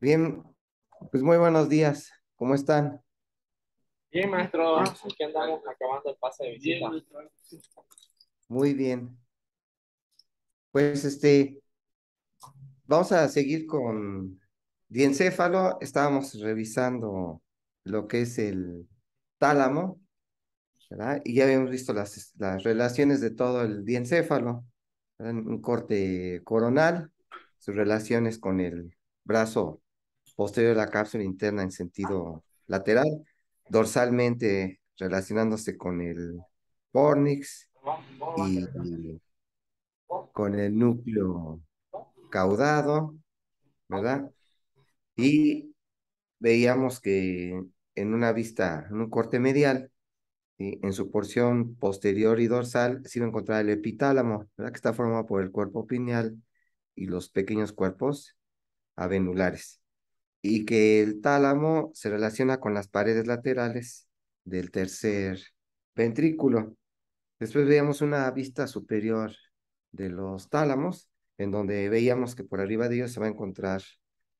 Bien, pues muy buenos días. ¿Cómo están? Bien, maestro. Aquí andamos acabando el pase de visita. Muy bien. Pues este, vamos a seguir con diencéfalo. Estábamos revisando lo que es el tálamo, ¿verdad? Y ya habíamos visto las, las relaciones de todo el diencéfalo. ¿verdad? Un corte coronal, sus relaciones con el brazo posterior a la cápsula interna en sentido lateral, dorsalmente relacionándose con el pórnix y con el núcleo caudado, ¿verdad? Y veíamos que en una vista, en un corte medial, en su porción posterior y dorsal, se iba a encontrar el epitálamo, ¿verdad? Que está formado por el cuerpo pineal y los pequeños cuerpos avenulares y que el tálamo se relaciona con las paredes laterales del tercer ventrículo. Después veíamos una vista superior de los tálamos, en donde veíamos que por arriba de ellos se va a encontrar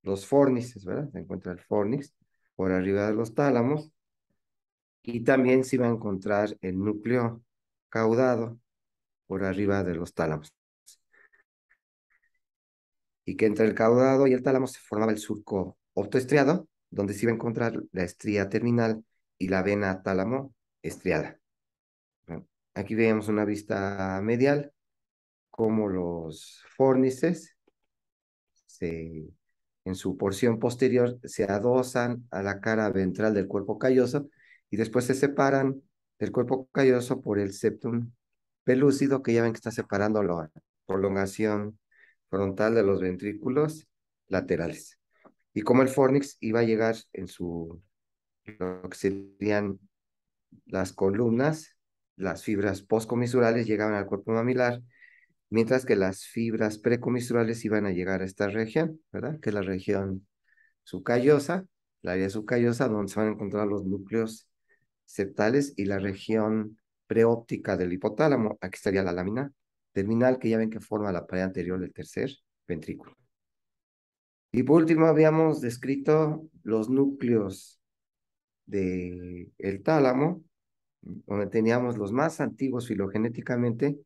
los fornices, ¿verdad? Se encuentra el fornix por arriba de los tálamos y también se va a encontrar el núcleo caudado por arriba de los tálamos. Y que entre el caudado y el tálamo se formaba el surco optoestriado, donde se iba a encontrar la estría terminal y la vena tálamo estriada. Aquí veíamos una vista medial, como los fórnices se, en su porción posterior se adosan a la cara ventral del cuerpo calloso y después se separan del cuerpo calloso por el septum pelúcido, que ya ven que está separando la prolongación frontal de los ventrículos laterales y como el fornix iba a llegar en su, lo que serían las columnas, las fibras postcomisurales llegaban al cuerpo mamilar, mientras que las fibras precomisurales iban a llegar a esta región, ¿verdad? Que es la región sucallosa, la área sucallosa, donde se van a encontrar los núcleos septales y la región preóptica del hipotálamo, aquí estaría la lámina terminal que ya ven que forma la pared anterior del tercer ventrículo. Y por último, habíamos descrito los núcleos del el tálamo, donde teníamos los más antiguos filogenéticamente,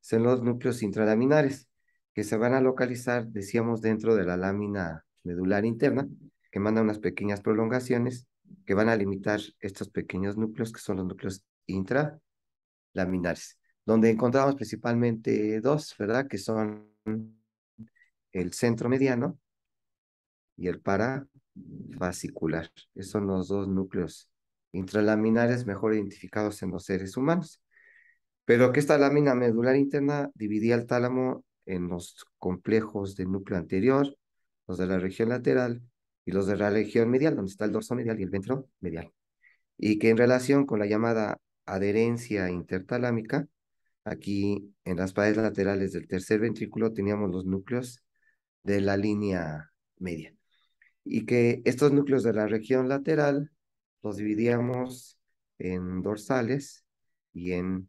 son los núcleos intralaminares, que se van a localizar, decíamos, dentro de la lámina medular interna, que manda unas pequeñas prolongaciones que van a limitar estos pequeños núcleos, que son los núcleos intralaminares, donde encontramos principalmente dos, ¿verdad? Que son el centro mediano y el parafascicular. Esos son los dos núcleos intralaminares mejor identificados en los seres humanos. Pero que esta lámina medular interna dividía el tálamo en los complejos del núcleo anterior, los de la región lateral y los de la región medial, donde está el dorso medial y el ventro medial. Y que en relación con la llamada adherencia intertalámica, aquí en las paredes laterales del tercer ventrículo teníamos los núcleos de la línea media y que estos núcleos de la región lateral los dividíamos en dorsales y en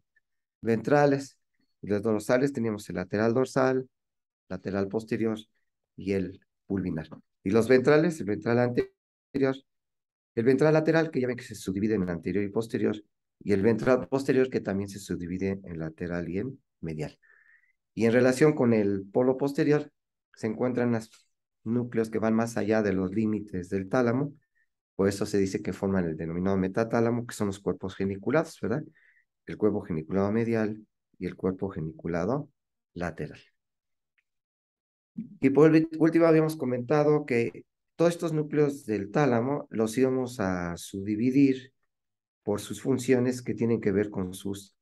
ventrales. Los dorsales teníamos el lateral dorsal, lateral posterior y el pulvinar. Y los ventrales, el ventral anterior, el ventral lateral, que ya ven que se subdivide en anterior y posterior, y el ventral posterior, que también se subdivide en lateral y en medial. Y en relación con el polo posterior, se encuentran las núcleos que van más allá de los límites del tálamo, por eso se dice que forman el denominado metatálamo, que son los cuerpos geniculados, ¿verdad? El cuerpo geniculado medial y el cuerpo geniculado lateral. Y por último, habíamos comentado que todos estos núcleos del tálamo los íbamos a subdividir por sus funciones que tienen que ver con sus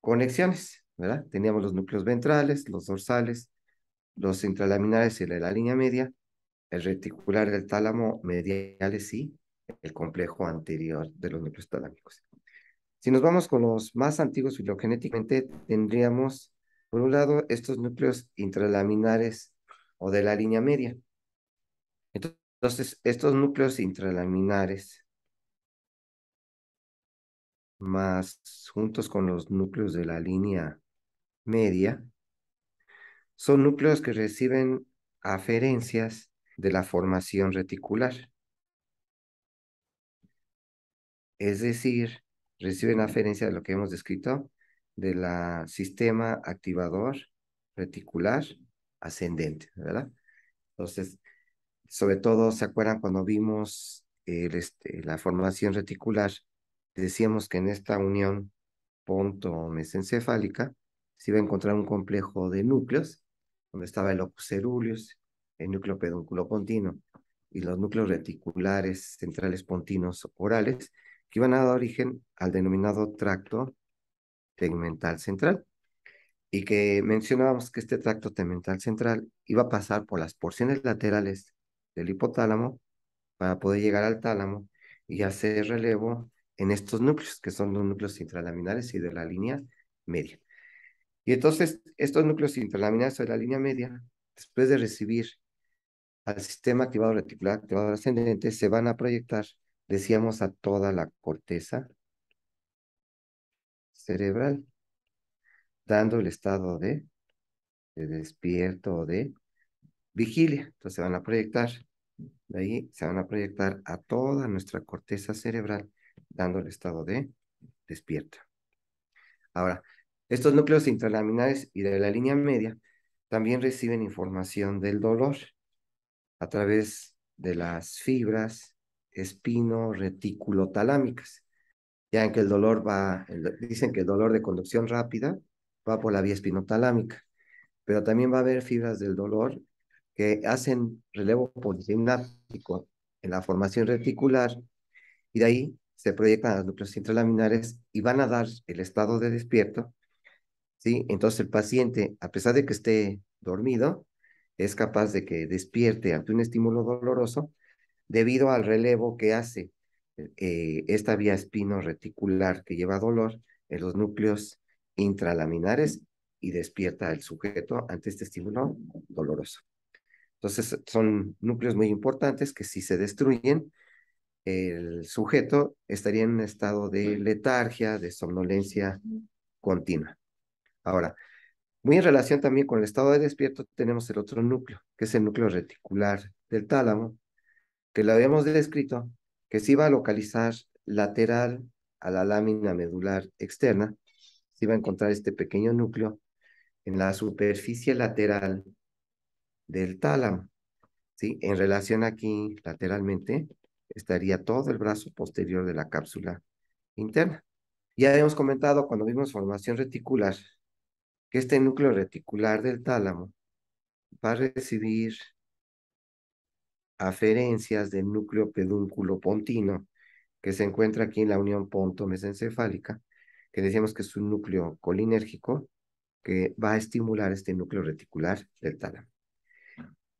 conexiones, ¿verdad? Teníamos los núcleos ventrales, los dorsales, los intralaminares y la línea media, el reticular del tálamo mediales y el complejo anterior de los núcleos talámicos. Si nos vamos con los más antiguos filogenéticamente, tendríamos, por un lado, estos núcleos intralaminares o de la línea media. Entonces, estos núcleos intralaminares más juntos con los núcleos de la línea media, son núcleos que reciben aferencias de la formación reticular. Es decir, reciben aferencia de lo que hemos descrito de la sistema activador reticular ascendente, ¿verdad? Entonces, sobre todo, ¿se acuerdan cuando vimos este, la formación reticular? Decíamos que en esta unión ponto-mesencefálica se iba a encontrar un complejo de núcleos, donde estaba el locus ceruleus, el núcleo pedúnculo pontino y los núcleos reticulares centrales pontinos orales que iban a dar origen al denominado tracto tegmental central y que mencionábamos que este tracto tegmental central iba a pasar por las porciones laterales del hipotálamo para poder llegar al tálamo y hacer relevo en estos núcleos, que son los núcleos intralaminares y de la línea media. Y entonces, estos núcleos intralaminares de la línea media, después de recibir al sistema activado reticular activado ascendente se van a proyectar, decíamos, a toda la corteza cerebral, dando el estado de, despierto o de vigilia. Entonces se van a proyectar, de ahí se van a proyectar a toda nuestra corteza cerebral, dando el estado de despierto. Ahora, estos núcleos intralaminares y de la línea media también reciben información del dolor a través de las fibras espino-reticulotalámicas. Ya en que el dolor va, dicen que el dolor de conducción rápida va por la vía espinotalámica, pero también va a haber fibras del dolor que hacen relevo poligimnático en la formación reticular y de ahí se proyectan las núcleos intralaminares y van a dar el estado de despierto. ¿sí? Entonces el paciente, a pesar de que esté dormido, es capaz de que despierte ante un estímulo doloroso debido al relevo que hace eh, esta vía espino-reticular que lleva dolor en los núcleos intralaminares y despierta al sujeto ante este estímulo doloroso. Entonces, son núcleos muy importantes que si se destruyen, el sujeto estaría en un estado de letargia, de somnolencia continua. Ahora, muy en relación también con el estado de despierto tenemos el otro núcleo, que es el núcleo reticular del tálamo, que lo habíamos descrito, que se iba a localizar lateral a la lámina medular externa, se iba a encontrar este pequeño núcleo en la superficie lateral del tálamo. ¿sí? En relación aquí, lateralmente, estaría todo el brazo posterior de la cápsula interna. Ya habíamos comentado cuando vimos formación reticular que este núcleo reticular del tálamo va a recibir aferencias del núcleo pedúnculo pontino que se encuentra aquí en la unión pontomesencefálica, que decíamos que es un núcleo colinérgico que va a estimular este núcleo reticular del tálamo.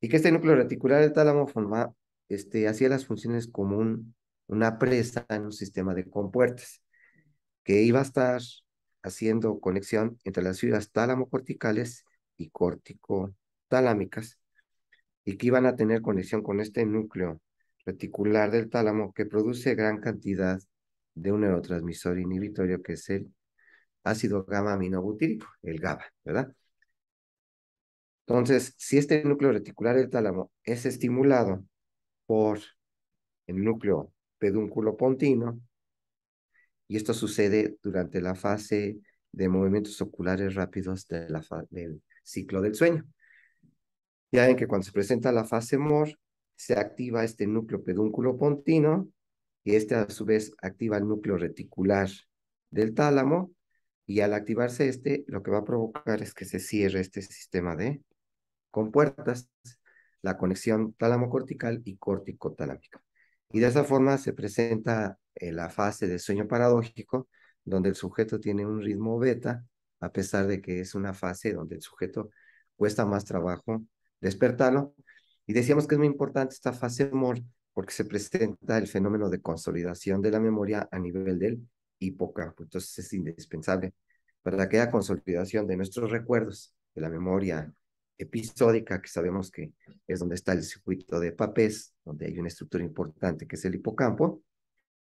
Y que este núcleo reticular del tálamo forma, este, hacía las funciones como una presa en un sistema de compuertas, que iba a estar haciendo conexión entre las ciudades tálamo-corticales y corticotalámicas, y que iban a tener conexión con este núcleo reticular del tálamo que produce gran cantidad de un neurotransmisor inhibitorio que es el ácido gamma aminobutírico, el GABA, ¿verdad? Entonces, si este núcleo reticular del tálamo es estimulado por el núcleo pedúnculo pontino, y esto sucede durante la fase de movimientos oculares rápidos del ciclo del sueño. Ya ven que cuando se presenta la fase MOR, se activa este núcleo pedúnculo pontino y este a su vez activa el núcleo reticular del tálamo y al activarse este, lo que va a provocar es que se cierre este sistema de compuertas, la conexión tálamo-cortical y córtico-talámica. Y de esa forma se presenta la fase de sueño paradójico, donde el sujeto tiene un ritmo beta, a pesar de que es una fase donde el sujeto cuesta más trabajo despertarlo. Y decíamos que es muy importante esta fase MOR porque se presenta el fenómeno de consolidación de la memoria a nivel del hipocampo. Entonces es indispensable para que haya consolidación de nuestros recuerdos, de la memoria episódica, que sabemos que es donde está el circuito de papés, donde hay una estructura importante que es el hipocampo,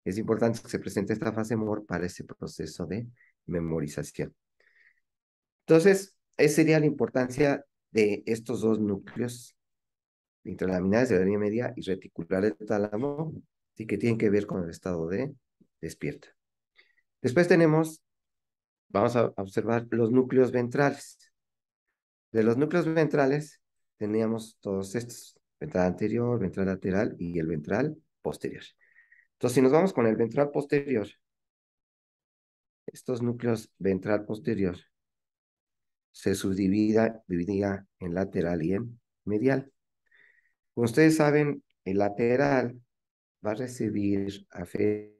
es importante que se presente esta fase MOR para ese proceso de memorización. Entonces, esa sería la importancia de estos dos núcleos, intralaminales de la línea media y reticular del tálamo, y que tienen que ver con el estado de despierta. Después tenemos, vamos a observar los núcleos ventrales. De los núcleos ventrales teníamos todos estos, ventral anterior, ventral lateral y el ventral posterior. Entonces, si nos vamos con el ventral posterior, estos núcleos ventral posterior se subdivida en lateral y en medial. Como ustedes saben, el lateral va a recibir aferencias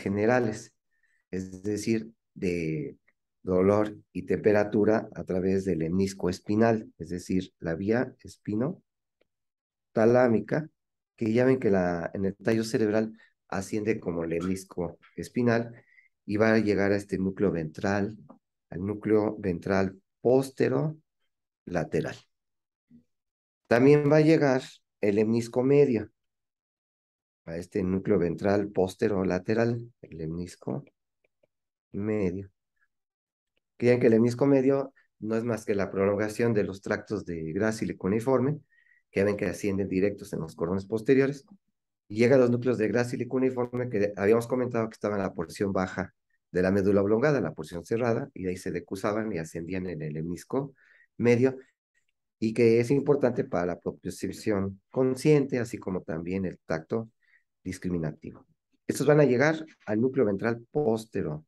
generales, es decir, de dolor y temperatura a través del enisco espinal, es decir, la vía espinotalámica. talámica que ya ven que la, en el tallo cerebral asciende como el hemisco espinal y va a llegar a este núcleo ventral, al núcleo ventral póstero lateral. También va a llegar el hemnisco medio, a este núcleo ventral póstero lateral, el hemnisco medio. Creen que el hemnisco medio no es más que la prolongación de los tractos de grácil cuneiforme, que ven que ascienden directos en los cordones posteriores, y llega a los núcleos de grasa y cuneiforme que habíamos comentado que estaban en la porción baja de la médula oblongada, la porción cerrada, y de ahí se decusaban y ascendían en el hemisco medio, y que es importante para la propiocepción consciente, así como también el tacto discriminativo. Estos van a llegar al núcleo ventral póstero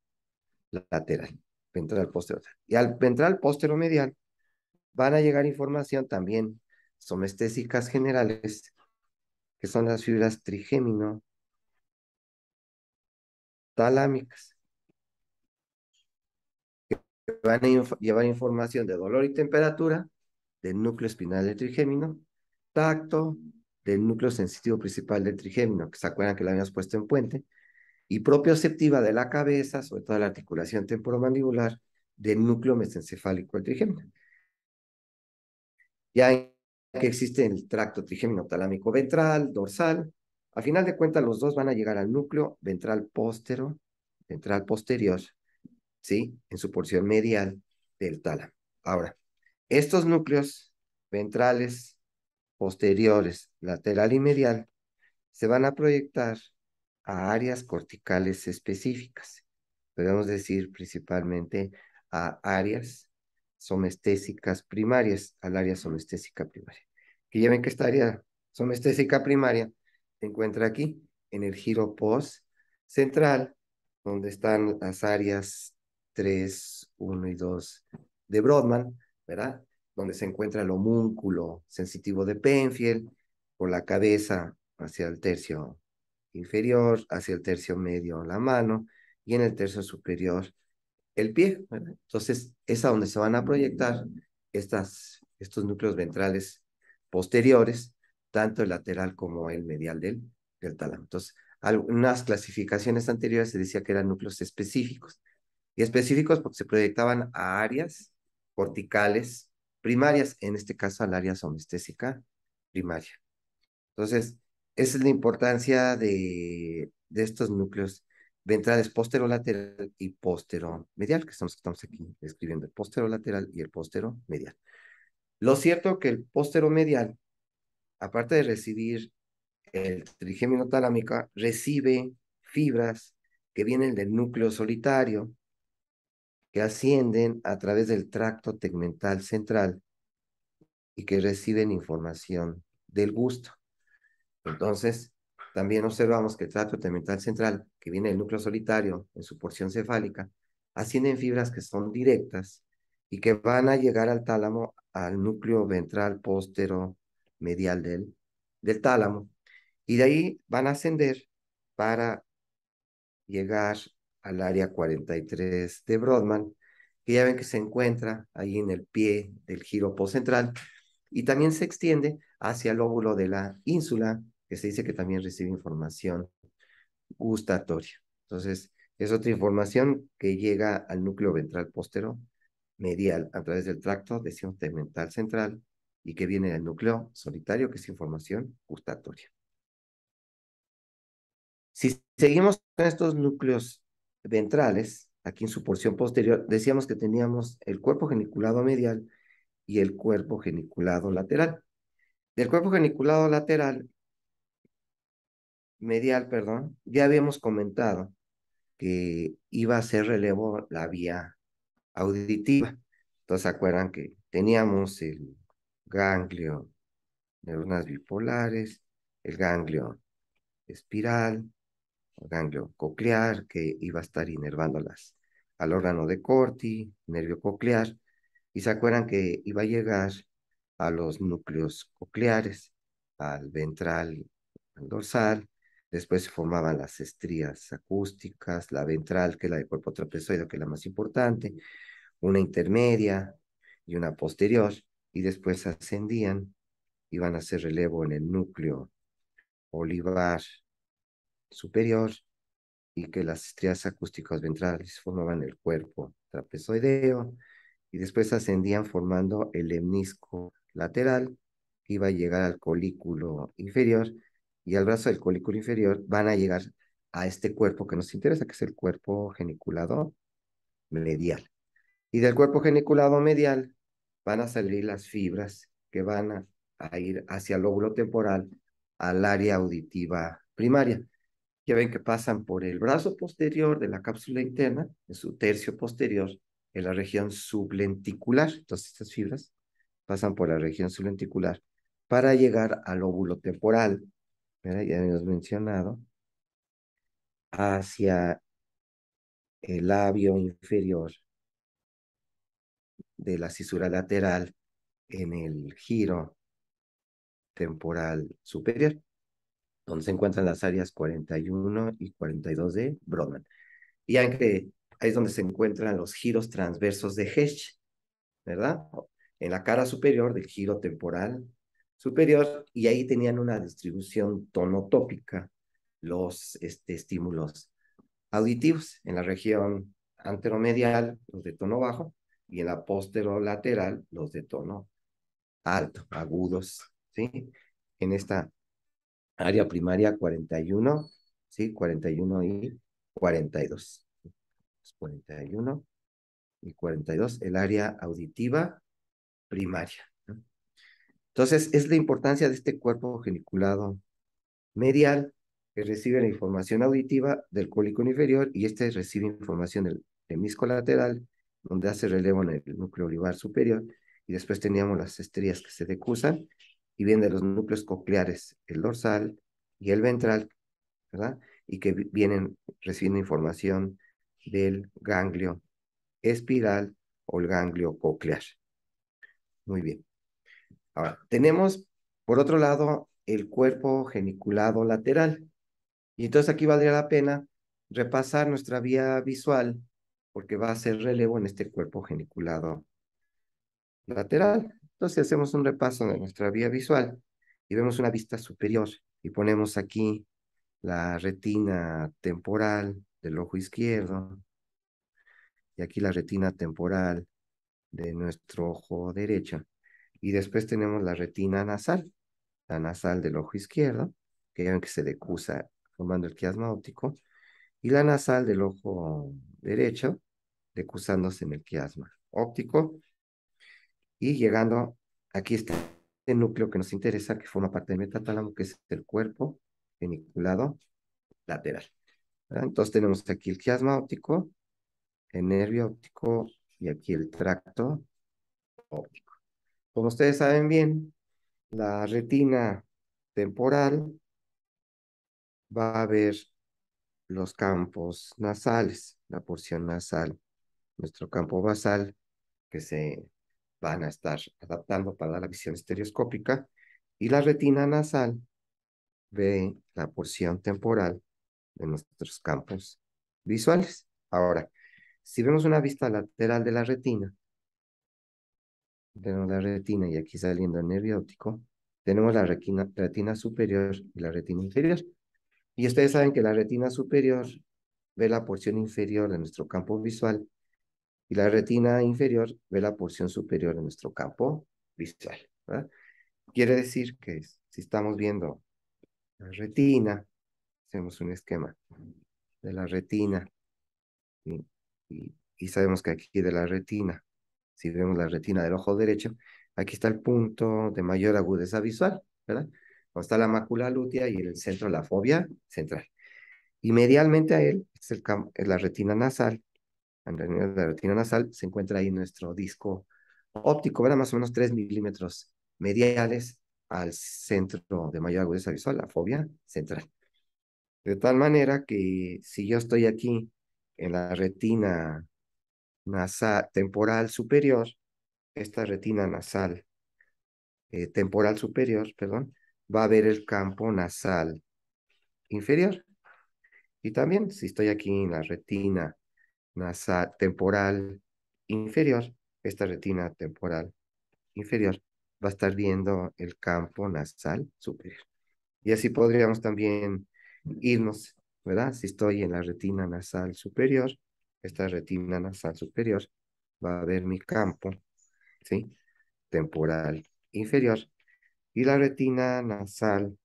lateral, ventral póstero lateral. Y al ventral póstero medial van a llegar información también somestésicas generales, que son las fibras trigémino talámicas, que van a llevar información de dolor y temperatura del núcleo espinal del trigémino, tacto del núcleo sensitivo principal del trigémino, que se acuerdan que lo habíamos puesto en puente, y propioceptiva de la cabeza, sobre todo la articulación temporomandibular, del núcleo mesencefálico del trigémino. Ya en que existe el tracto trigémino talámico ventral, dorsal. a final de cuentas, los dos van a llegar al núcleo ventral póstero, ventral posterior, ¿sí? En su porción medial del tálamo. Ahora, estos núcleos ventrales posteriores, lateral y medial, se van a proyectar a áreas corticales específicas. Podemos decir principalmente a áreas somestésicas primarias al área somestésica primaria. Que ya ven que esta área somestésica primaria se encuentra aquí, en el giro post central, donde están las áreas 3, 1 y 2 de Brodmann, ¿verdad? Donde se encuentra el homúnculo sensitivo de Penfield, por la cabeza hacia el tercio inferior, hacia el tercio medio la mano, y en el tercio superior el pie. Entonces, es a donde se van a proyectar estas, estos núcleos ventrales posteriores, tanto el lateral como el medial del, del tálamo. Entonces, algunas clasificaciones anteriores se decía que eran núcleos específicos. Y específicos porque se proyectaban a áreas corticales primarias, en este caso al área somestésica primaria. Entonces, esa es la importancia de, de estos núcleos ventrales posterolateral y posteromedial, que estamos, estamos aquí escribiendo el posterolateral y el posteromedial. Lo cierto que el posteromedial, aparte de recibir el trigémino talámico, recibe fibras que vienen del núcleo solitario, que ascienden a través del tracto tegmental central y que reciben información del gusto. Entonces, también observamos que el tracto tegmental central que viene del núcleo solitario en su porción cefálica, ascienden fibras que son directas y que van a llegar al tálamo, al núcleo ventral póstero medial del, del tálamo, y de ahí van a ascender para llegar al área 43 de Brodmann, que ya ven que se encuentra ahí en el pie del giro postcentral, y también se extiende hacia el óvulo de la ínsula, que se dice que también recibe información gustatoria. Entonces, es otra información que llega al núcleo ventral postero medial a través del tracto de mental central y que viene del núcleo solitario, que es información gustatoria. Si seguimos con estos núcleos ventrales, aquí en su porción posterior, decíamos que teníamos el cuerpo geniculado medial y el cuerpo geniculado lateral. Del cuerpo geniculado lateral medial, perdón, ya habíamos comentado que iba a ser relevo la vía auditiva. Entonces, ¿se acuerdan que teníamos el ganglio neuronas bipolares, el ganglio espiral, el ganglio coclear que iba a estar inervando las, al órgano de Corti, nervio coclear, y se acuerdan que iba a llegar a los núcleos cocleares, al ventral, al dorsal, Después se formaban las estrías acústicas, la ventral, que es la del cuerpo trapezoideo, que es la más importante, una intermedia y una posterior, y después ascendían, iban a hacer relevo en el núcleo olivar superior, y que las estrías acústicas ventrales formaban el cuerpo trapezoideo, y después ascendían formando el hemnisco lateral, iba a llegar al colículo inferior, y al brazo del colículo inferior van a llegar a este cuerpo que nos interesa, que es el cuerpo geniculado medial. Y del cuerpo geniculado medial van a salir las fibras que van a, ir hacia el óvulo temporal, al área auditiva primaria. Ya ven que pasan por el brazo posterior de la cápsula interna, en su tercio posterior, en la región sublenticular. Entonces, estas fibras pasan por la región sublenticular para llegar al óvulo temporal, ya habíamos mencionado, hacia el labio inferior de la cisura lateral en el giro temporal superior, donde se encuentran las áreas 41 y 42 de Brodmann. Y ahí es donde se encuentran los giros transversos de Hesch, ¿verdad? En la cara superior del giro temporal superior y ahí tenían una distribución tonotópica los este, estímulos auditivos en la región anteromedial, los de tono bajo, y en la posterolateral, los de tono alto, agudos, ¿sí? En esta área primaria 41, ¿sí? 41 y 42. 41 y 42, el área auditiva primaria. Entonces, es la importancia de este cuerpo geniculado medial que recibe la información auditiva del cólico inferior y este recibe información del hemiscolateral lateral, donde hace relevo en el núcleo olivar superior, y después teníamos las estrellas que se decusan, y vienen de los núcleos cocleares, el dorsal y el ventral, ¿verdad? Y que vienen recibiendo información del ganglio espiral o el ganglio coclear. Muy bien. Ahora, tenemos, por otro lado, el cuerpo geniculado lateral. Y entonces aquí valdría la pena repasar nuestra vía visual porque va a ser relevo en este cuerpo geniculado lateral. Entonces hacemos un repaso de nuestra vía visual y vemos una vista superior y ponemos aquí la retina temporal del ojo izquierdo y aquí la retina temporal de nuestro ojo derecho. Y después tenemos la retina nasal, la nasal del ojo izquierdo, que ya ven que se decusa formando el quiasma óptico, y la nasal del ojo derecho, decusándose en el quiasma óptico. Y llegando, aquí está el este núcleo que nos interesa, que forma parte del metatálamo, que es el cuerpo geniculado lateral. Entonces tenemos aquí el quiasma óptico, el nervio óptico y aquí el tracto óptico. Como ustedes saben bien, la retina temporal va a ver los campos nasales, la porción nasal, nuestro campo basal, que se van a estar adaptando para la visión estereoscópica, y la retina nasal ve la porción temporal de nuestros campos visuales. Ahora, si vemos una vista lateral de la retina, tenemos la retina y aquí saliendo el nervio óptico, tenemos la retina, superior y la retina inferior. Y ustedes saben que la retina superior ve la porción inferior de nuestro campo visual y la retina inferior ve la porción superior de nuestro campo visual. Quiere decir que si estamos viendo la retina, hacemos un esquema de la retina y sabemos que aquí de la retina si vemos la retina del ojo derecho, aquí está el punto de mayor agudeza visual, ¿verdad? Donde está la mácula lútea y el centro la fobia central. Y medialmente a él es, la retina nasal. En la retina nasal se encuentra ahí nuestro disco óptico, ¿verdad? Más o menos 3 milímetros mediales al centro de mayor agudeza visual, la fobia central. De tal manera que si yo estoy aquí en la retina nasal, temporal superior, esta retina nasal eh, temporal superior, perdón, va a ver el campo nasal inferior. Y también, si estoy aquí en la retina nasal temporal inferior, esta retina temporal inferior va a estar viendo el campo nasal superior. Y así podríamos también irnos, ¿verdad? Si estoy en la retina nasal superior, esta retina nasal superior, va a ver mi campo, ¿sí? Temporal inferior. Y la retina nasal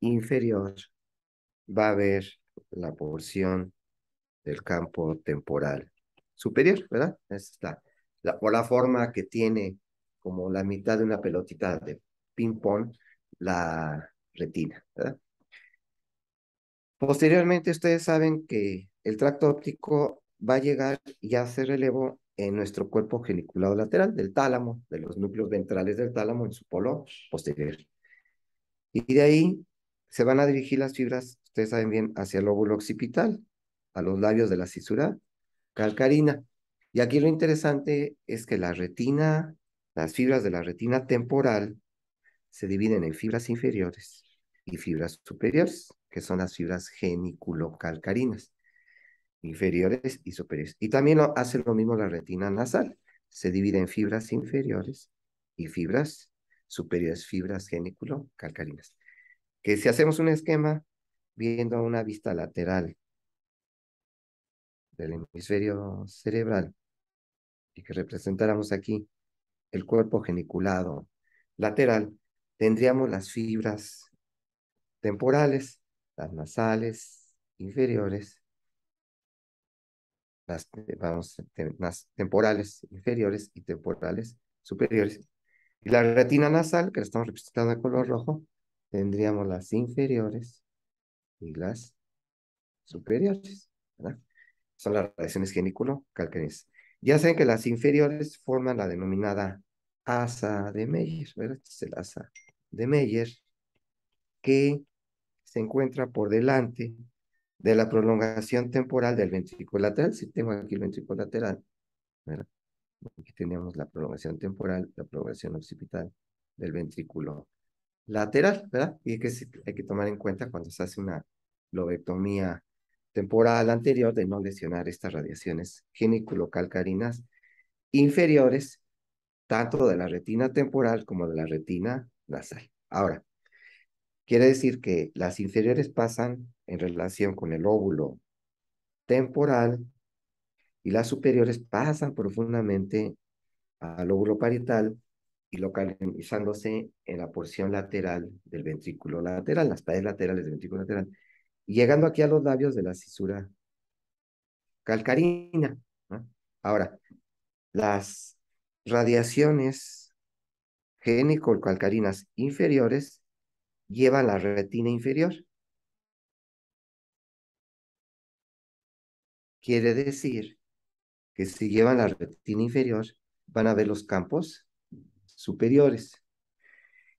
inferior va a ver la porción del campo temporal superior, ¿verdad? Es la, por la forma que tiene como la mitad de una pelotita de ping-pong la retina, ¿verdad? Posteriormente, ustedes saben que el tracto óptico va a llegar y hace relevo en nuestro cuerpo geniculado lateral del tálamo, de los núcleos ventrales del tálamo en su polo posterior. Y de ahí se van a dirigir las fibras, ustedes saben bien, hacia el lóbulo occipital, a los labios de la cisura calcarina. Y aquí lo interesante es que la retina, las fibras de la retina temporal se dividen en fibras inferiores y fibras superiores, que son las fibras geniculocalcarinas inferiores y superiores. Y también hace lo mismo la retina nasal. Se divide en fibras inferiores y fibras superiores, fibras geniculo calcarinas Que si hacemos un esquema viendo una vista lateral del hemisferio cerebral y que representáramos aquí el cuerpo geniculado lateral, tendríamos las fibras temporales, las nasales inferiores eh, las, temporales inferiores y temporales superiores. Y la retina nasal, que la estamos representando de color rojo, tendríamos las inferiores y las superiores. Son las radiaciones genículo calcanes Ya saben que las inferiores forman la denominada asa de Meyer, ¿verdad? Este es el asa de Meyer, que se encuentra por delante de la prolongación temporal del ventrículo lateral, si tengo aquí el ventrículo lateral, ¿verdad? aquí tenemos la prolongación temporal, la prolongación occipital del ventrículo lateral, ¿verdad? Y que hay que tomar en cuenta cuando se hace una lobectomía temporal anterior de no lesionar estas radiaciones geniculocalcarinas inferiores, tanto de la retina temporal como de la retina nasal. Ahora, quiere decir que las inferiores pasan en relación con el óvulo temporal y las superiores pasan profundamente al óvulo parietal y localizándose en la porción lateral del ventrículo lateral, las paredes laterales del ventrículo lateral, y llegando aquí a los labios de la cisura calcarina. Ahora, las radiaciones génico-calcarinas inferiores llevan la retina inferior Quiere decir que si llevan la retina inferior, van a ver los campos superiores.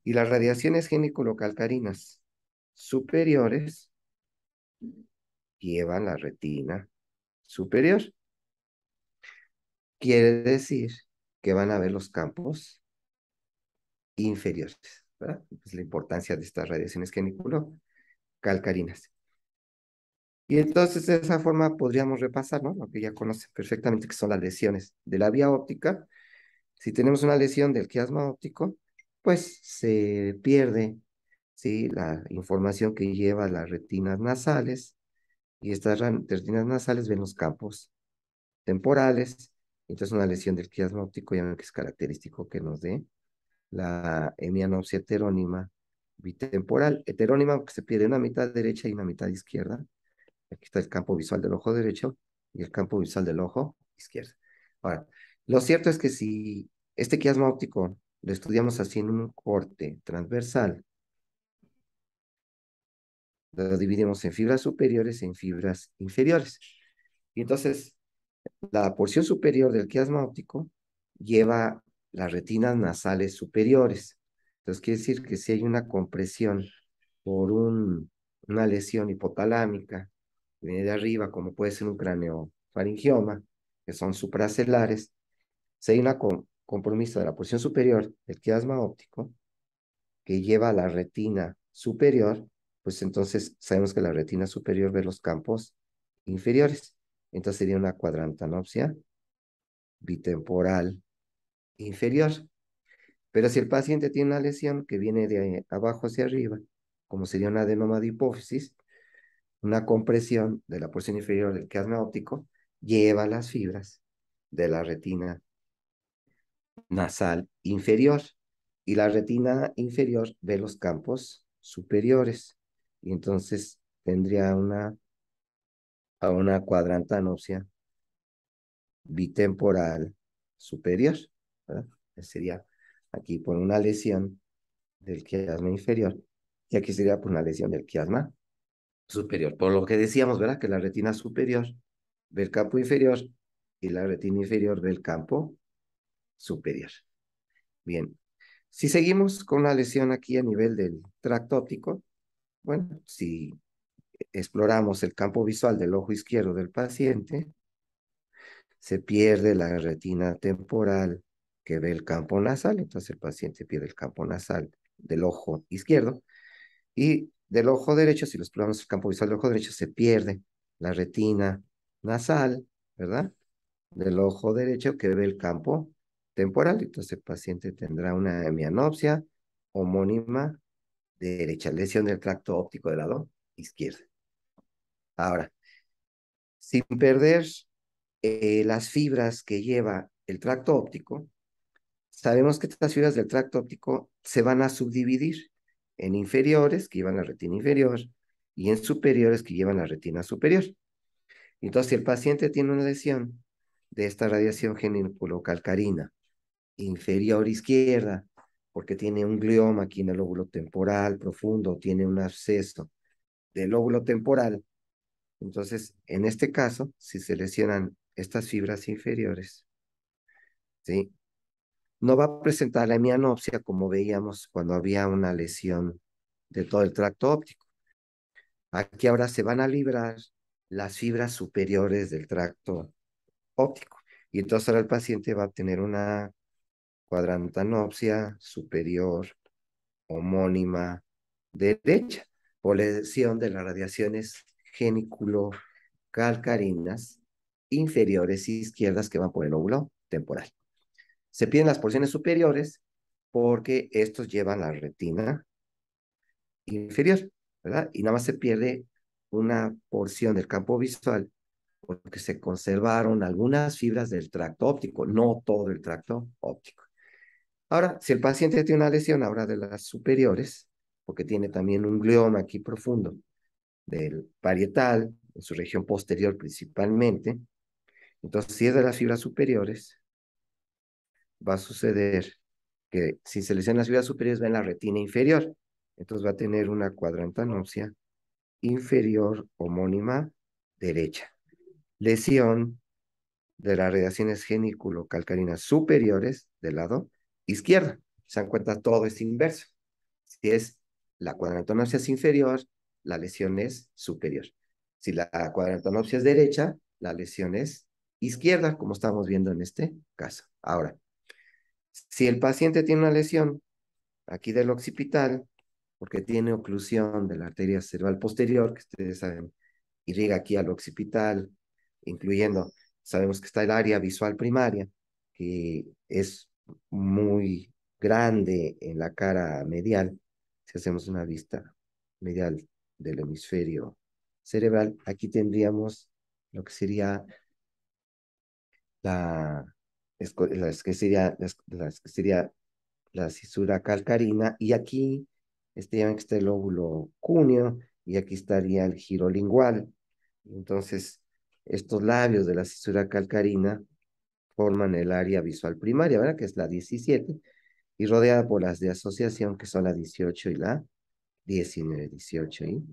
Y las radiaciones geniculocalcarinas superiores llevan la retina superior. Quiere decir que van a ver los campos inferiores. Es la importancia de estas radiaciones calcarinas y entonces de esa forma podríamos repasar, ¿no? Lo que ya conocen perfectamente, que son las lesiones de la vía óptica. Si tenemos una lesión del quiasma óptico, pues se pierde, ¿sí? La información que lleva las retinas nasales y estas retinas nasales ven los campos temporales. Entonces una lesión del quiasma óptico ya que es característico que nos dé la hemianopsia heterónima bitemporal. Heterónima que se pierde una mitad derecha y una mitad izquierda Aquí está el campo visual del ojo derecho y el campo visual del ojo izquierdo. Ahora, lo cierto es que si este quiasma óptico lo estudiamos así en un corte transversal, lo dividimos en fibras superiores y e en fibras inferiores. Y entonces, la porción superior del quiasma óptico lleva las retinas nasales superiores. Entonces, quiere decir que si hay una compresión por un, una lesión hipotalámica viene de arriba, como puede ser un cráneo faringioma, que son supracelares, se hay una compromiso de la porción superior del quiasma óptico que lleva a la retina superior, pues entonces sabemos que la retina superior ve los campos inferiores. Entonces sería una cuadrantanopsia bitemporal inferior. Pero si el paciente tiene una lesión que viene de abajo hacia arriba, como sería una adenoma de hipófisis, una compresión de la porción inferior del quiasma óptico lleva las fibras de la retina nasal inferior y la retina inferior ve los campos superiores y entonces tendría una a una cuadrantanopsia bitemporal superior sería aquí por una lesión del quiasma inferior y aquí sería por una lesión del quiasma superior. Por lo que decíamos, ¿verdad? Que la retina superior ve el campo inferior y la retina inferior ve el campo superior. Bien. Si seguimos con la lesión aquí a nivel del tracto óptico, bueno, si exploramos el campo visual del ojo izquierdo del paciente, se pierde la retina temporal que ve el campo nasal, entonces el paciente pierde el campo nasal del ojo izquierdo y del ojo derecho, si los probamos el campo visual del ojo derecho, se pierde la retina nasal, ¿verdad? Del ojo derecho que ve el campo temporal. Entonces el paciente tendrá una hemianopsia homónima derecha, lesión del tracto óptico del lado izquierdo. Ahora, sin perder eh, las fibras que lleva el tracto óptico, sabemos que estas fibras del tracto óptico se van a subdividir en inferiores que llevan la retina inferior y en superiores que llevan la retina superior. Entonces, si el paciente tiene una lesión de esta radiación geniculocalcarina inferior izquierda, porque tiene un glioma aquí en el lóbulo temporal profundo, tiene un absceso del lóbulo temporal, entonces, en este caso, si se lesionan estas fibras inferiores, ¿sí? No va a presentar la hemianopsia como veíamos cuando había una lesión de todo el tracto óptico. Aquí ahora se van a librar las fibras superiores del tracto óptico. Y entonces ahora el paciente va a tener una cuadrantanopsia superior homónima derecha por lesión de las radiaciones geniculocalcarinas calcarinas inferiores izquierdas que van por el óvulo temporal. Se pierden las porciones superiores porque estos llevan la retina inferior, ¿verdad? Y nada más se pierde una porción del campo visual porque se conservaron algunas fibras del tracto óptico, no todo el tracto óptico. Ahora, si el paciente tiene una lesión ahora de las superiores, porque tiene también un glioma aquí profundo del parietal, en su región posterior principalmente, entonces si es de las fibras superiores, va a suceder que si se lesiona las fibras superiores ven en la retina inferior. Entonces va a tener una cuadrantanopsia inferior homónima derecha. Lesión de las radiaciones genículo calcarinas superiores del lado izquierdo. Se dan cuenta, todo es inverso. Si es la cuadrantanopsia inferior, la lesión es superior. Si la cuadrantanopsia es derecha, la lesión es izquierda, como estamos viendo en este caso. Ahora, si el paciente tiene una lesión aquí del occipital, porque tiene oclusión de la arteria cerebral posterior, que ustedes saben, irriga aquí al occipital, incluyendo, sabemos que está el área visual primaria, que es muy grande en la cara medial, si hacemos una vista medial del hemisferio cerebral, aquí tendríamos lo que sería la las que sería, la cisura calcarina, y aquí este, lóbulo cuneo, y aquí estaría el giro lingual. Entonces, estos labios de la cisura calcarina forman el área visual primaria, Que es la 17, y rodeada por las de asociación, que son la 18 y la 19, 18 y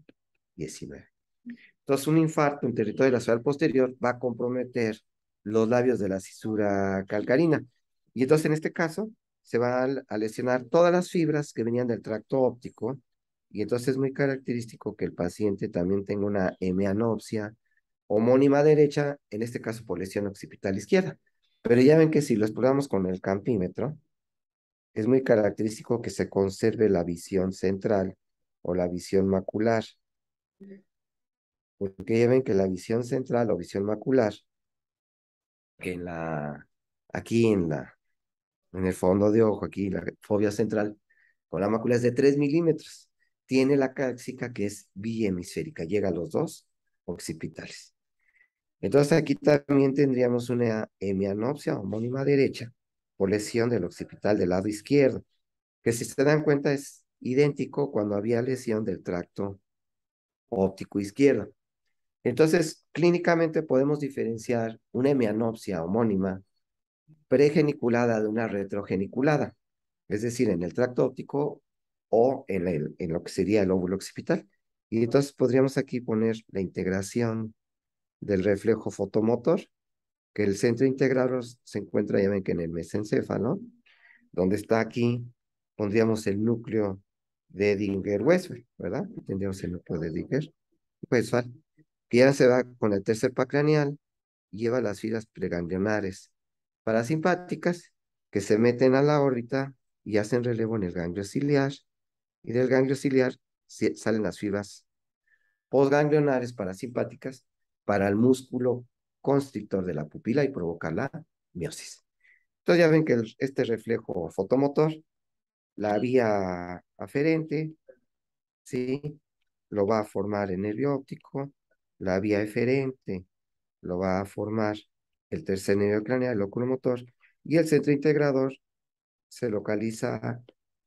19. Entonces, un infarto en territorio de la ciudad posterior va a comprometer los labios de la cisura calcarina. Y entonces en este caso se van a lesionar todas las fibras que venían del tracto óptico y entonces es muy característico que el paciente también tenga una hemianopsia homónima derecha, en este caso por lesión occipital izquierda. Pero ya ven que si lo exploramos con el campímetro, es muy característico que se conserve la visión central o la visión macular. Porque ya ven que la visión central o visión macular que en la, aquí en, la, en el fondo de ojo, aquí la fobia central, con la mácula es de 3 milímetros. Tiene la cáxica que es biemisférica, llega a los dos occipitales. Entonces aquí también tendríamos una hemianopsia homónima derecha por lesión del occipital del lado izquierdo, que si se dan cuenta es idéntico cuando había lesión del tracto óptico izquierdo. Entonces, clínicamente podemos diferenciar una hemianopsia homónima pregeniculada de una retrogeniculada, es decir, en el tracto óptico o en, lo que sería el óvulo occipital. Y entonces podríamos aquí poner la integración del reflejo fotomotor, que el centro integrado se encuentra, ya ven que en el mesencéfalo, donde está aquí, pondríamos el núcleo de Dinger-Westphal, ¿verdad? Tendríamos el núcleo de Dinger-Westphal Piedra se va con el tercer par craneal, lleva las fibras preganglionares parasimpáticas que se meten a la órbita y hacen relevo en el ganglio ciliar. Y del ganglio ciliar salen las fibras posganglionares parasimpáticas para el músculo constrictor de la pupila y provoca la miosis. Entonces ya ven que este reflejo fotomotor, la vía aferente, ¿sí? lo va a formar el nervio óptico, la vía eferente lo va a formar el tercer nervio craneal, el oculomotor, y el centro integrador se localiza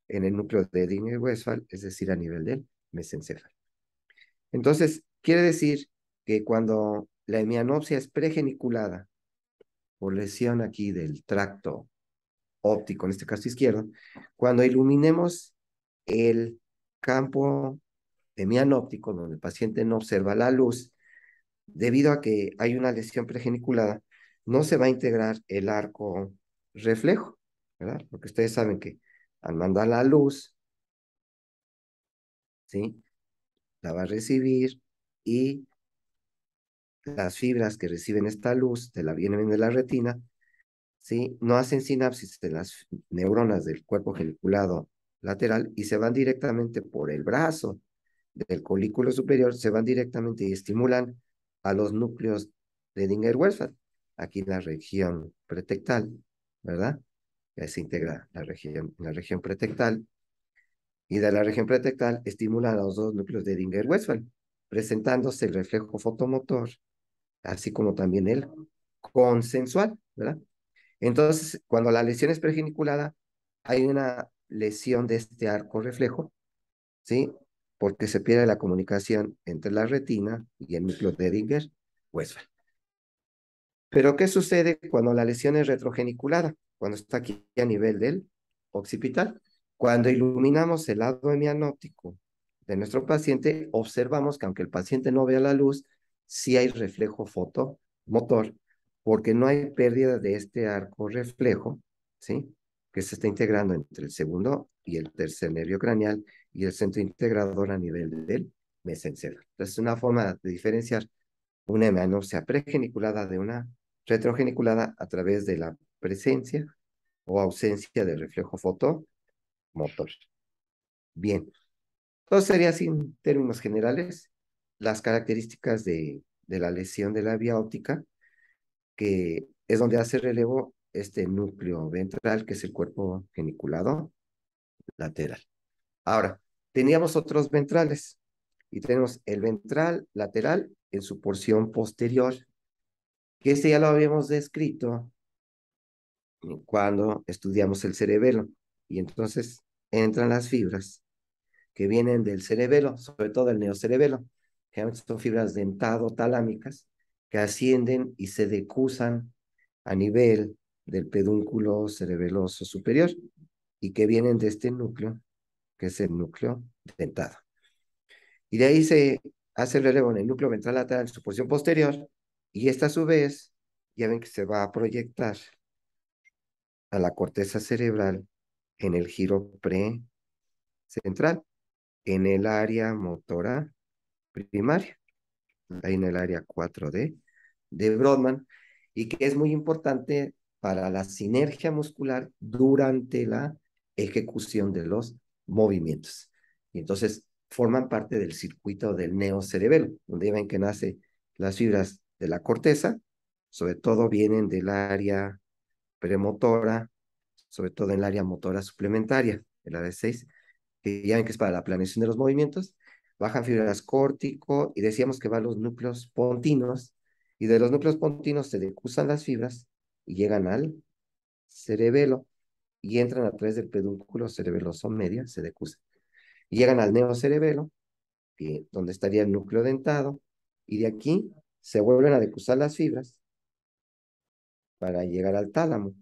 en el núcleo de y westphal es decir, a nivel del mesencéfalo. Entonces, quiere decir que cuando la hemianopsia es pregeniculada por lesión aquí del tracto óptico, en este caso izquierdo, cuando iluminemos el campo hemianóptico, donde el paciente no observa la luz, debido a que hay una lesión pregeniculada, no se va a integrar el arco reflejo, ¿verdad? Porque ustedes saben que al mandar la luz, ¿sí? La va a recibir y las fibras que reciben esta luz de la vienen de la retina, ¿sí? No hacen sinapsis de las neuronas del cuerpo geniculado lateral y se van directamente por el brazo del colículo superior, se van directamente y estimulan a los núcleos de Dinger-Westphal, aquí en la región pretectal, ¿verdad? Ya se integra la región, la región pretectal. Y de la región pretectal estimula a los dos núcleos de Dinger-Westphal, presentándose el reflejo fotomotor, así como también el consensual, ¿verdad? Entonces, cuando la lesión es pregeniculada, hay una lesión de este arco reflejo, ¿sí? porque se pierde la comunicación entre la retina y el núcleo de Edinger, Pues, Pero, ¿qué sucede cuando la lesión es retrogeniculada? Cuando está aquí a nivel del occipital. Cuando iluminamos el lado hemianóptico de nuestro paciente, observamos que aunque el paciente no vea la luz, sí hay reflejo fotomotor, porque no hay pérdida de este arco reflejo, ¿sí? Que se está integrando entre el segundo y el tercer nervio craneal y el centro integrador a nivel del mesencéfalo. Entonces, una forma de diferenciar una hemanopsia pregeniculada de una retrogeniculada a través de la presencia o ausencia de reflejo fotomotor. Bien, entonces sería así en términos generales las características de, de la lesión de la vía óptica, que es donde hace relevo este núcleo ventral, que es el cuerpo geniculado, lateral. Ahora, teníamos otros ventrales y tenemos el ventral lateral en su porción posterior, que este ya lo habíamos descrito cuando estudiamos el cerebelo. Y entonces entran las fibras que vienen del cerebelo, sobre todo el neocerebelo. que son fibras dentado-talámicas que ascienden y se decusan a nivel del pedúnculo cerebeloso superior y que vienen de este núcleo, que es el núcleo dentado. Y de ahí se hace el relevo en el núcleo ventral lateral en su posición posterior, y esta a su vez, ya ven que se va a proyectar a la corteza cerebral en el giro precentral, en el área motora primaria, ahí en el área 4D de Brodmann, y que es muy importante para la sinergia muscular durante la ejecución de los movimientos. Y entonces forman parte del circuito del neocerebelo, donde ven que nacen las fibras de la corteza, sobre todo vienen del área premotora, sobre todo en el área motora suplementaria, el área 6, que ya ven que es para la planeación de los movimientos, bajan fibras córtico y decíamos que van los núcleos pontinos, y de los núcleos pontinos se decusan las fibras y llegan al cerebelo y entran a través del pedúnculo cerebeloso medio, se decusa. Llegan al neocerebelo, que, donde estaría el núcleo dentado, y de aquí se vuelven a decusar las fibras para llegar al tálamo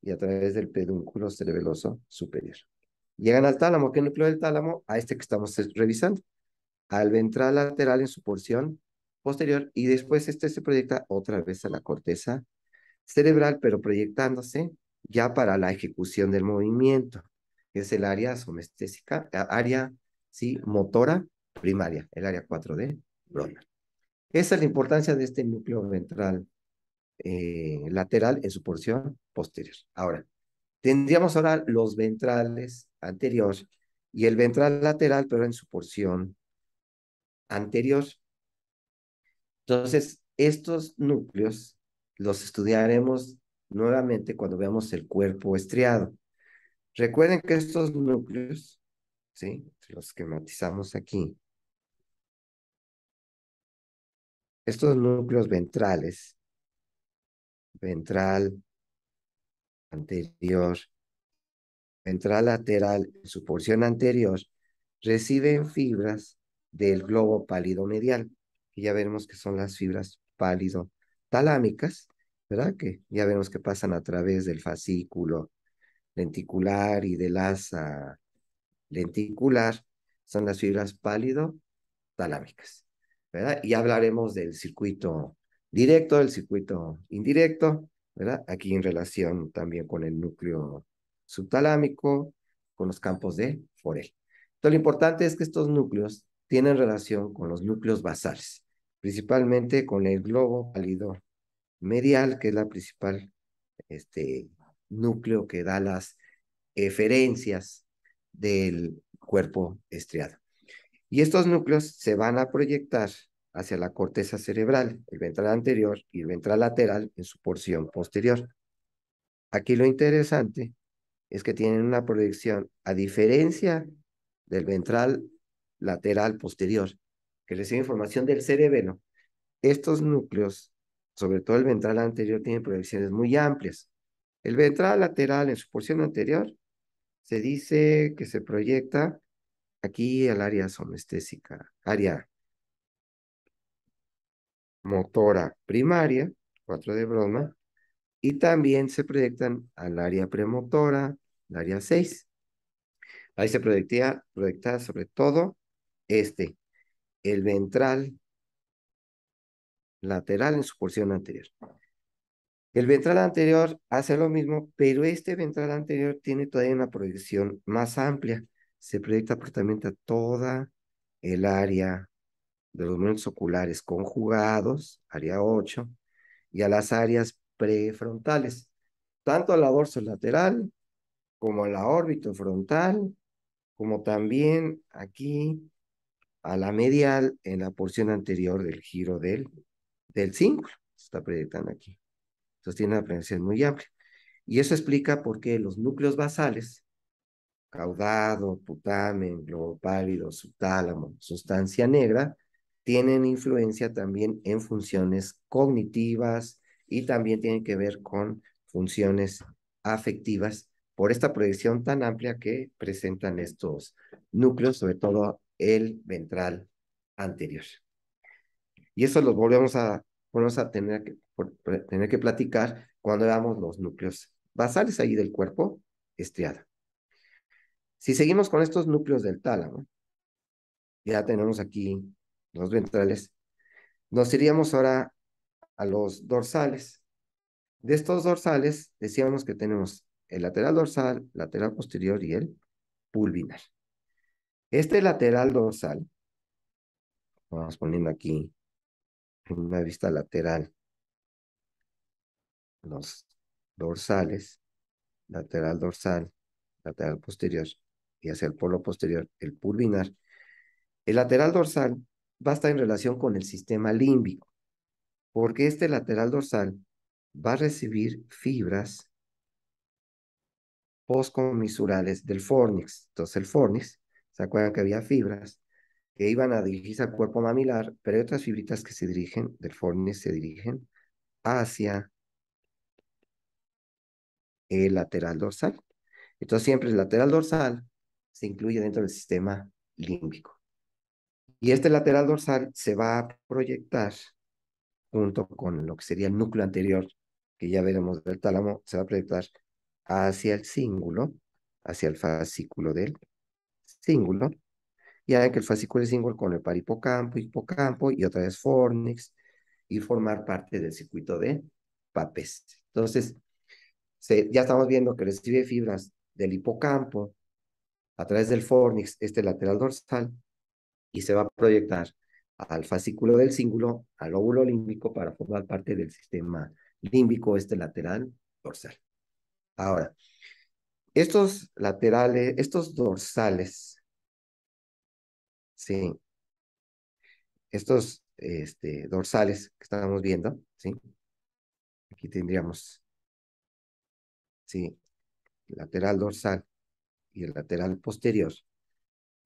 y a través del pedúnculo cerebeloso superior. Llegan al tálamo, ¿qué núcleo del tálamo? A este que estamos revisando, al ventral lateral en su porción posterior y después este se proyecta otra vez a la corteza cerebral, pero proyectándose ya para la ejecución del movimiento, que es el área somestésica, área ¿sí? motora primaria, el área 4D Bronner. Esa es la importancia de este núcleo ventral eh, lateral en su porción posterior. Ahora, tendríamos ahora los ventrales anteriores y el ventral lateral, pero en su porción anterior. Entonces, estos núcleos los estudiaremos nuevamente cuando veamos el cuerpo estriado. Recuerden que estos núcleos, ¿sí? los que matizamos aquí, estos núcleos ventrales, ventral anterior, ventral lateral, en su porción anterior, reciben fibras del globo pálido medial, Y ya veremos que son las fibras pálido talámicas, ¿verdad? Que ya vemos que pasan a través del fascículo lenticular y del asa lenticular, son las fibras pálido-talámicas, ¿verdad? Y hablaremos del circuito directo, del circuito indirecto, ¿verdad? Aquí en relación también con el núcleo subtalámico, con los campos de Forel. Entonces, lo importante es que estos núcleos tienen relación con los núcleos basales, principalmente con el globo pálido medial, que es la principal este, núcleo que da las eferencias del cuerpo estriado. Y estos núcleos se van a proyectar hacia la corteza cerebral, el ventral anterior y el ventral lateral en su porción posterior. Aquí lo interesante es que tienen una proyección a diferencia del ventral lateral posterior, que recibe información del cerebelo. Estos núcleos sobre todo el ventral anterior, tiene proyecciones muy amplias. El ventral lateral en su porción anterior se dice que se proyecta aquí al área somestésica, área motora primaria, 4 de broma, y también se proyectan al área premotora, el área 6. Ahí se proyecta, proyecta sobre todo este, el ventral lateral en su porción anterior. El ventral anterior hace lo mismo, pero este ventral anterior tiene todavía una proyección más amplia. Se proyecta prácticamente a toda el área de los movimientos oculares conjugados, área 8, y a las áreas prefrontales, tanto a la dorso lateral como a la órbita frontal, como también aquí a la medial en la porción anterior del giro del del cínculo, se está proyectando aquí. Entonces tiene una proyección muy amplia. Y eso explica por qué los núcleos basales, caudado, putamen, globo pálido, subtálamo, sustancia negra, tienen influencia también en funciones cognitivas y también tienen que ver con funciones afectivas por esta proyección tan amplia que presentan estos núcleos, sobre todo el ventral anterior. Y eso lo volvemos a vamos a tener que, tener que platicar cuando veamos los núcleos basales ahí del cuerpo estriado. Si seguimos con estos núcleos del tálamo, ya tenemos aquí los ventrales, nos iríamos ahora a los dorsales. De estos dorsales decíamos que tenemos el lateral dorsal, lateral posterior y el pulvinar. Este lateral dorsal, vamos poniendo aquí una vista lateral, los dorsales, lateral dorsal, lateral posterior y hacia el polo posterior, el pulvinar. El lateral dorsal va a estar en relación con el sistema límbico, porque este lateral dorsal va a recibir fibras postcomisurales del fornix. Entonces el fornix, ¿se acuerdan que había fibras? que iban a dirigirse al cuerpo mamilar, pero hay otras fibritas que se dirigen, del fornis se dirigen hacia el lateral dorsal. Entonces siempre el lateral dorsal se incluye dentro del sistema límbico. Y este lateral dorsal se va a proyectar junto con lo que sería el núcleo anterior, que ya veremos del tálamo, se va a proyectar hacia el cíngulo, hacia el fascículo del cíngulo, ya que el fascículo el el hipocampo, hipocampo y otra vez fornix y formar parte del circuito de Papes. Entonces, ya estamos viendo que recibe fibras del hipocampo a través del fornix, este lateral dorsal, y se va a proyectar al fascículo del cíngulo, al óvulo límbico para formar parte del sistema límbico, este lateral dorsal. Ahora, estos laterales, estos dorsales Sí. Estos este, dorsales que estamos viendo, ¿sí? Aquí tendríamos, sí, lateral dorsal y el lateral posterior.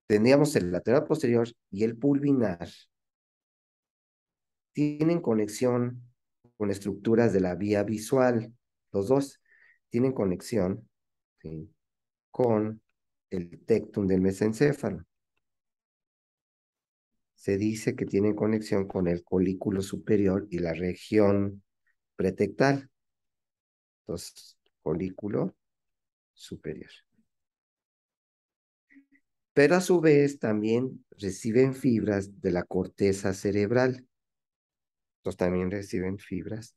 Tendríamos el lateral posterior y el pulvinar. Tienen conexión con estructuras de la vía visual. Los dos tienen conexión con el tectum del mesencéfalo se dice que tienen conexión con el colículo superior y la región pretectal. Entonces, colículo superior. Pero a su vez también reciben fibras de la corteza cerebral. Entonces también reciben fibras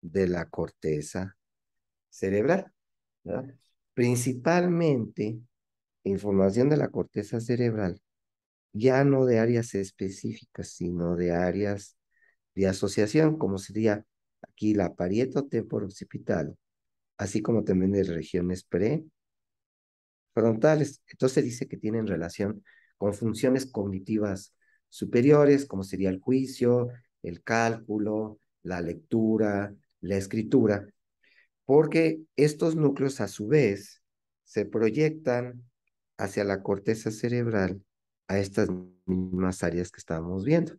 de la corteza cerebral. Principalmente información de la corteza cerebral ya no de áreas específicas, sino de áreas de asociación, como sería aquí la parieto temporoccipital, así como también de regiones prefrontales. Entonces dice que tienen relación con funciones cognitivas superiores, como sería el juicio, el cálculo, la lectura, la escritura, porque estos núcleos a su vez se proyectan hacia la corteza cerebral a estas mismas áreas que estábamos viendo,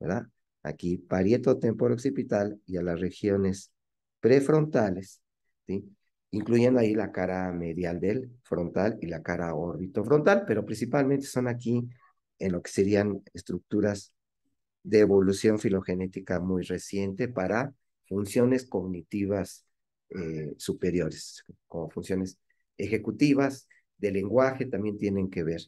¿verdad? Aquí parieto occipital y a las regiones prefrontales, ¿sí? incluyendo ahí la cara medial del frontal y la cara frontal pero principalmente son aquí en lo que serían estructuras de evolución filogenética muy reciente para funciones cognitivas eh, superiores, como funciones ejecutivas de lenguaje también tienen que ver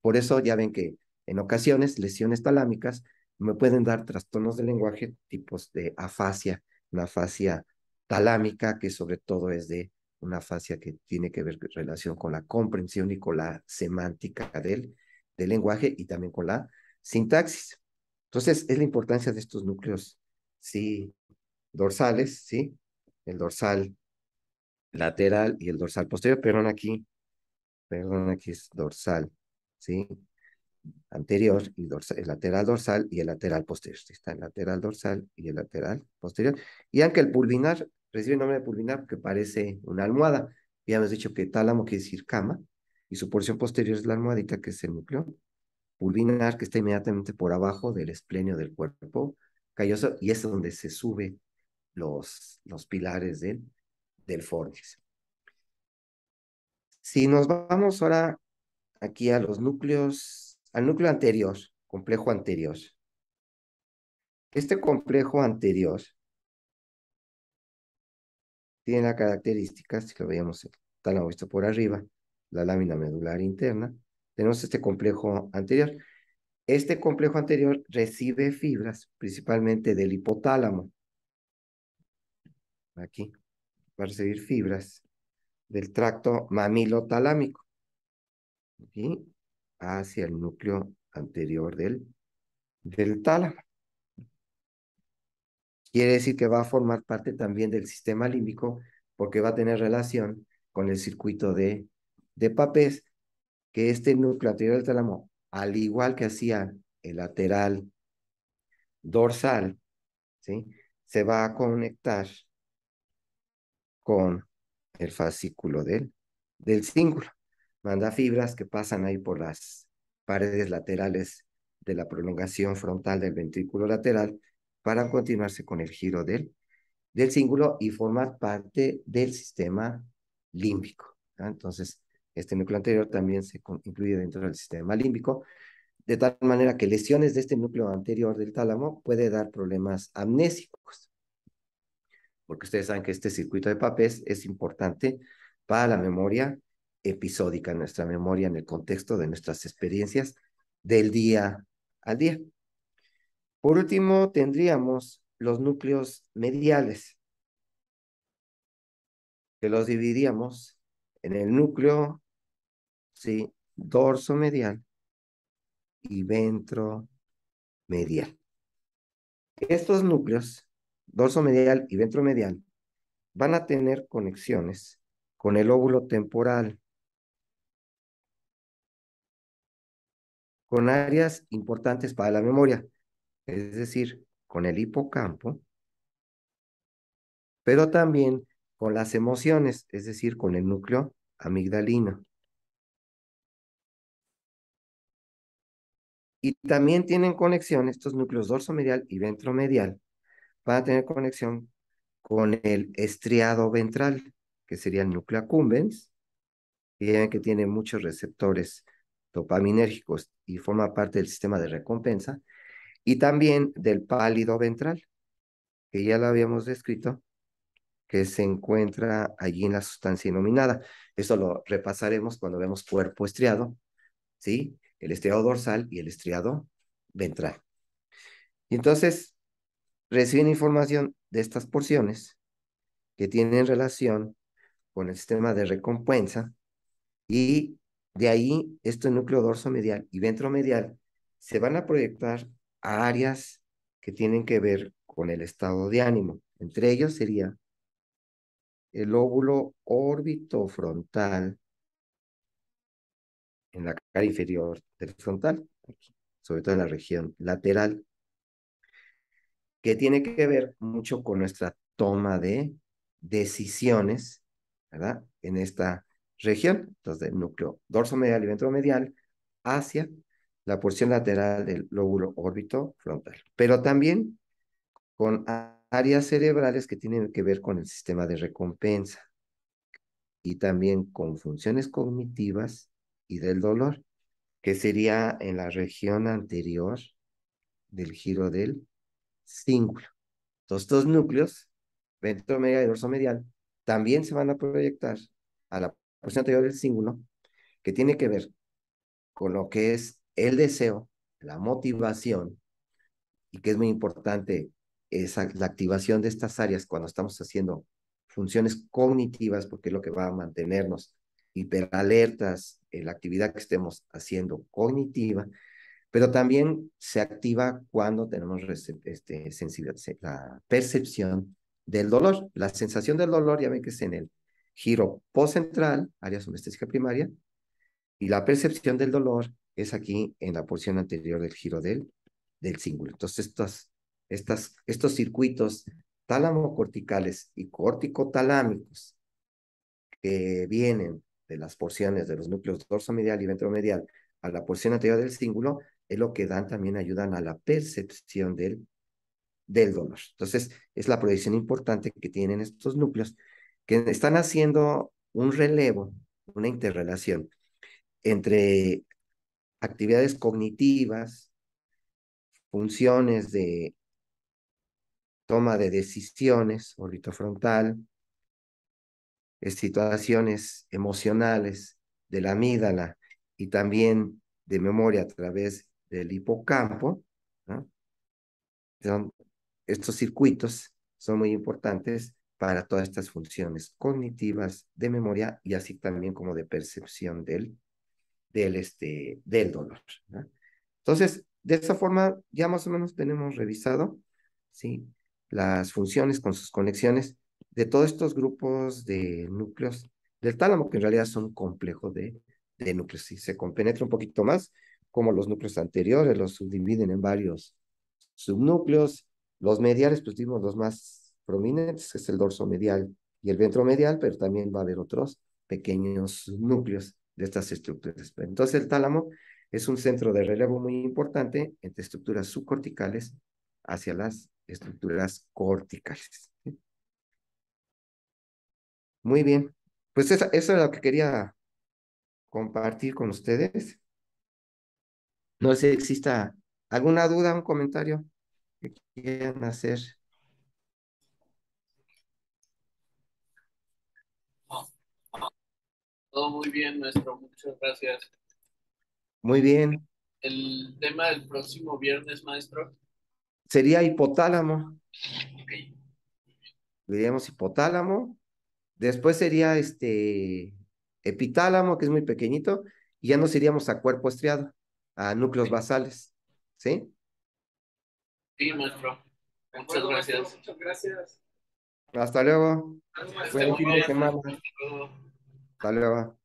por eso ya ven que en ocasiones lesiones talámicas me pueden dar trastornos de lenguaje tipos de afasia, una afasia talámica que sobre todo es de una afasia que tiene que ver relación con la comprensión y con la semántica del, del lenguaje y también con la sintaxis. Entonces, es la importancia de estos núcleos, sí, dorsales, sí, el dorsal lateral y el dorsal posterior, perdón aquí, perdón aquí es dorsal ¿sí? Anterior y el lateral dorsal y el lateral posterior. Está el lateral dorsal y el lateral posterior. Y aunque el pulvinar recibe el nombre de pulvinar porque parece una almohada, ya hemos dicho que tálamo quiere decir cama y su porción posterior es la almohadita que es el núcleo pulvinar que está inmediatamente por abajo del esplenio del cuerpo calloso y es donde se suben los, los pilares del, del fornis. Si nos vamos ahora aquí a los núcleos, al núcleo anterior, complejo anterior. Este complejo anterior tiene la característica, si lo veíamos el la visto por arriba, la lámina medular interna, tenemos este complejo anterior. Este complejo anterior recibe fibras principalmente del hipotálamo. Aquí va a recibir fibras del tracto mamilotalámico hacia el núcleo anterior del, del tálamo. Quiere decir que va a formar parte también del sistema límbico porque va a tener relación con el circuito de, de papés, que este núcleo anterior del tálamo, al igual que hacía el lateral dorsal, ¿sí? se va a conectar con el fascículo del, del cíngulo manda fibras que pasan ahí por las paredes laterales de la prolongación frontal del ventrículo lateral para continuarse con el giro del, del cíngulo y formar parte del sistema límbico. Entonces, este núcleo anterior también se incluye dentro del sistema límbico, de tal manera que lesiones de este núcleo anterior del tálamo puede dar problemas amnésicos, porque ustedes saben que este circuito de papés es importante para la memoria episódica en nuestra memoria en el contexto de nuestras experiencias del día al día. Por último, tendríamos los núcleos mediales, que los dividiríamos en el núcleo, sí, dorso medial y ventro medial. Estos núcleos, dorso medial y ventro medial, van a tener conexiones con el óvulo temporal, con áreas importantes para la memoria, es decir, con el hipocampo, pero también con las emociones, es decir, con el núcleo amigdalino. Y también tienen conexión estos núcleos dorsomedial y ventromedial. Van a tener conexión con el estriado ventral, que sería el núcleo accumbens. que tiene muchos receptores topaminérgicos, y forma parte del sistema de recompensa, y también del pálido ventral, que ya lo habíamos descrito, que se encuentra allí en la sustancia denominada Eso lo repasaremos cuando vemos cuerpo estriado, ¿sí? El estriado dorsal y el estriado ventral. Y entonces reciben información de estas porciones que tienen relación con el sistema de recompensa y de ahí, este núcleo dorso medial y ventromedial se van a proyectar a áreas que tienen que ver con el estado de ánimo. Entre ellos sería el óvulo frontal en la cara inferior del frontal, sobre todo en la región lateral, que tiene que ver mucho con nuestra toma de decisiones, ¿verdad? En esta región, entonces del núcleo medial y ventromedial, hacia la porción lateral del lóbulo órbito frontal, pero también con áreas cerebrales que tienen que ver con el sistema de recompensa y también con funciones cognitivas y del dolor, que sería en la región anterior del giro del cíngulo. Entonces estos núcleos, ventromedial y dorsomedial, también se van a proyectar a la porción anterior del símbolo, que tiene que ver con lo que es el deseo, la motivación, y que es muy importante es la activación de estas áreas cuando estamos haciendo funciones cognitivas, porque es lo que va a mantenernos hiperalertas en la actividad que estemos haciendo cognitiva, pero también se activa cuando tenemos este, sensibilidad, la percepción del dolor. La sensación del dolor, ya ven que es en el giro postcentral, área somestésica primaria, y la percepción del dolor es aquí en la porción anterior del giro del, del cíngulo. Entonces, estos, estos circuitos tálamo-corticales y corticotalámicos que vienen de las porciones de los núcleos dorsomedial y ventromedial a la porción anterior del cíngulo es lo que dan también ayudan a la percepción del, del dolor. Entonces, es la proyección importante que tienen estos núcleos que están haciendo un relevo, una interrelación entre actividades cognitivas, funciones de toma de decisiones, órbito frontal, situaciones emocionales de la amígdala y también de memoria a través del hipocampo. estos circuitos son muy importantes para todas estas funciones cognitivas de memoria y así también como de percepción del, del, este, del dolor. Entonces, de esa forma ya más o menos tenemos revisado ¿sí? las funciones con sus conexiones de todos estos grupos de núcleos del tálamo, que en realidad son complejos de, núcleos. Si se compenetra un poquito más, como los núcleos anteriores los subdividen en varios subnúcleos, los mediales, pues vimos los más prominentes, que es el dorso medial y el ventro medial, pero también va a haber otros pequeños núcleos de estas estructuras. Entonces el tálamo es un centro de relevo muy importante entre estructuras subcorticales hacia las estructuras corticales. Muy bien, pues eso, eso es lo que quería compartir con ustedes. No sé si exista alguna duda, un comentario que quieran hacer. Todo muy bien, maestro. Muchas gracias. Muy bien. ¿El tema del próximo viernes, maestro? Sería hipotálamo. Ok. Diríamos hipotálamo. Después sería este epitálamo, que es muy pequeñito. Y ya nos iríamos a cuerpo estriado, a núcleos basales. ¿Sí? Sí, maestro. Muchas gracias. muchas gracias. Hasta luego. Buen fin de 咋了嘛？